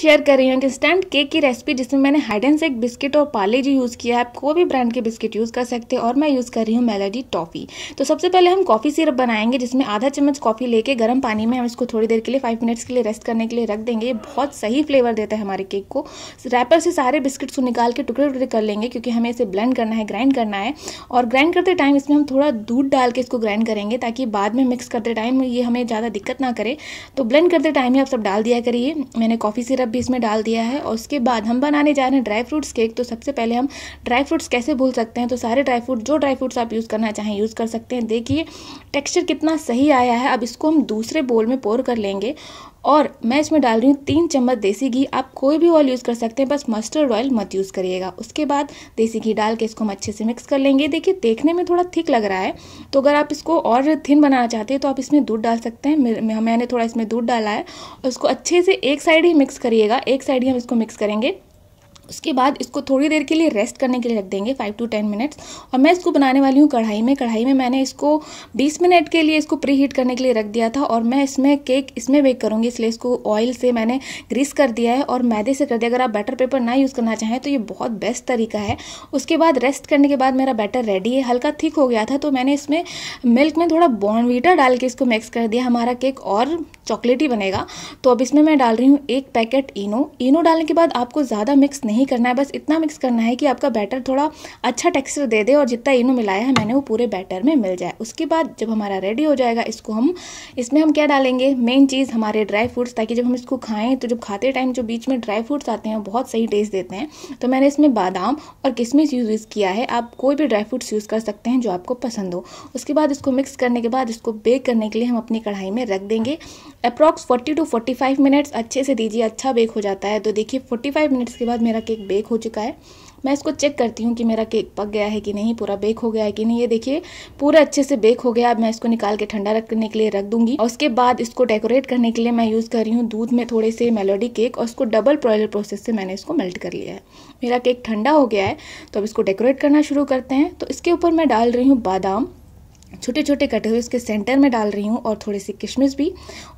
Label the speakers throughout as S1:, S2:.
S1: share कर रही हूँ इंस्टेंट केक की रेसिपी जिसमें मैंने हाइड एंड सेक बिस्किट और पाले जी यूज़ किया है आप कोई भी ब्रांड के बिस्किट यूज़ कर सकते हैं और मैं यूज़ कर रही हूँ मेलोडी टॉफ़ी तो सबसे पहले हम कॉफ़ी सिरप बनाएंगे जिसमें आधा चम्मच कॉफ़ी लेके गर्म पानी में हम इसको थोड़ी देर के लिए फाइव मिनट्स के लिए रेस्ट करने के लिए रख देंगे ये बहुत सही फ्लेवर देता है हमारे केक को रैपर से सारे बिस्किट्स को निकाल के टुकड़े टुकड़े कर लेंगे क्योंकि हमें इसे ब्लेंड करना है ग्राइंड करना है और ग्राइंड करते टाइम इसमें हम थोड़ा दूध डाल के इसको ग्राइंड करेंगे ताकि बाद में मिक्स करते टाइम ये हमें ज़्यादा दिक्कत ना करे तो ब्लेंड करते टाइम ही आप सब डाल दिया करिए मैंने कॉफ़ी सिरप भी इसमें डाल दिया है और उसके बाद हम बनाने जा रहे हैं ड्राई फ्रूट्स केक तो सबसे पहले हम ड्राई फ्रूट्स कैसे भूल सकते हैं तो सारे ड्राई फ्रूट जो ड्राई फ्रूट्स आप यूज़ करना चाहें यूज़ कर सकते हैं देखिए टेक्स्चर कितना सही आया है अब इसको हम दूसरे बोल में पोर कर लेंगे और मैं इसमें डाल रही हूँ तीन चम्मच देसी घी आप कोई भी ऑयल यूज़ कर सकते हैं बस मस्टर्ड ऑयल मत यूज़ करिएगा उसके बाद देसी घी डाल के इसको हम अच्छे से मिक्स कर लेंगे देखिए देखने में थोड़ा थिक लग रहा है तो अगर आप इसको और थिन बनाना चाहते हैं तो आप इसमें दूध डाल सकते हैं मैंने थोड़ा इसमें दूध डाला है और इसको अच्छे से एक साइड ही मिक्स करिएगा एक साइड ही हम इसको मिक्स करेंगे उसके बाद इसको थोड़ी देर के लिए रेस्ट करने के लिए रख देंगे फाइव टू टेन मिनट्स और मैं इसको बनाने वाली हूँ कढ़ाई में कढ़ाई में मैंने इसको बीस मिनट के लिए इसको प्री हीट करने के लिए रख दिया था और मैं इसमें केक इसमें बेक करूँगी इसलिए इसको ऑयल से मैंने ग्रीस कर दिया है और मैदे से कर दिया अगर आप बैटर पेपर ना यूज़ करना चाहें तो ये बहुत बेस्ट तरीका है उसके बाद रेस्ट करने के बाद मेरा बैटर रेडी है हल्का थिक हो गया था तो मैंने इसमें मिल्क में थोड़ा बॉर्नवीटा डाल के इसको मिक्स कर दिया हमारा केक और चॉकलेट ही बनेगा तो अब इसमें मैं डाल रही हूँ एक पैकेट इनो इनो डालने के बाद आपको ज़्यादा मिक्स नहीं करना है बस इतना मिक्स करना है कि आपका बैटर थोड़ा अच्छा टेक्सचर दे दे और जितना इनो मिलाया है मैंने वो पूरे बैटर में मिल जाए उसके बाद जब हमारा रेडी हो जाएगा इसको हम इसमें हम क्या डालेंगे मेन चीज़ हमारे ड्राई फ्रूट्स ताकि जब हम इसको खाएँ तो जब खाते टाइम जो बीच में ड्राई फ्रूट्स आते हैं बहुत सही टेस्ट देते हैं तो मैंने इसमें बादाम और किशमिश यूज़ किया है आप कोई भी ड्राई फ्रूट्स यूज़ कर सकते हैं जो आपको पसंद हो उसके बाद इसको मिक्स करने के बाद इसको बेक करने के लिए हम अपनी कढ़ाई में रख देंगे अप्रॉक्स 40 टू 45 मिनट्स अच्छे से दीजिए अच्छा बेक हो जाता है तो देखिए 45 मिनट्स के बाद मेरा केक बेक हो चुका है मैं इसको चेक करती हूँ कि मेरा केक पक गया है कि नहीं पूरा बेक हो गया है कि नहीं ये देखिए पूरा अच्छे से बेक हो गया अब मैं इसको निकाल के ठंडा रखने के लिए रख दूंगी और उसके बाद इसको डेकोरेट करने के लिए मैं यूज़ कर रही हूँ दूध में थोड़े से मेलोडी केक और उसको डबल ब्रॉयलर प्रोसेस से मैंने इसको मेल्ट कर लिया है मेरा केक ठंडा हो गया है तो अब इसको डेकोरेट करना शुरू करते हैं तो इसके ऊपर मैं डाल रही हूँ बादाम छोटे छोटे कटे हुए उसके सेंटर में डाल रही हूँ और थोड़ी सी किशमिश भी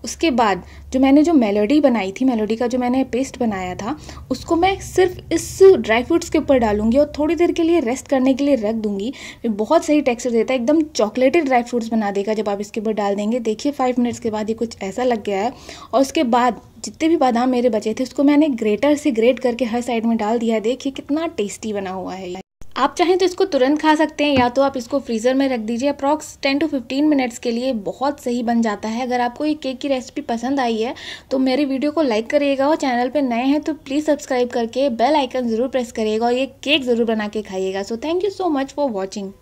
S1: उसके बाद जो मैंने जो मेलोडी बनाई थी मेलोडी का जो मैंने पेस्ट बनाया था उसको मैं सिर्फ इस ड्राई फ्रूट्स के ऊपर डालूंगी और थोड़ी देर के लिए रेस्ट करने के लिए रख दूंगी बहुत सही टेक्सचर देता है एकदम चॉकलेटेड ड्राई फ्रूट्स बना देगा जब आप इसके ऊपर डाल देंगे देखिए फाइव मिनट्स के बाद ये कुछ ऐसा लग गया है और उसके बाद जितने भी बादाम मेरे बचे थे उसको मैंने ग्रेटर से ग्रेट करके हर साइड में डाल दिया देखिए कितना टेस्टी बना हुआ है आप चाहें तो इसको तुरंत खा सकते हैं या तो आप इसको फ्रीज़र में रख दीजिए approx ten to fifteen minutes के लिए बहुत सही बन जाता है अगर आपको ये केक की रेसिपी पसंद आई है तो मेरे वीडियो को लाइक करिएगा और चैनल पर नए हैं तो प्लीज़ सब्सक्राइब करके बेल आइकन ज़रूर प्रेस करिएगा और ये केक ज़रूर बना के खाइएगा so thank you so much for watching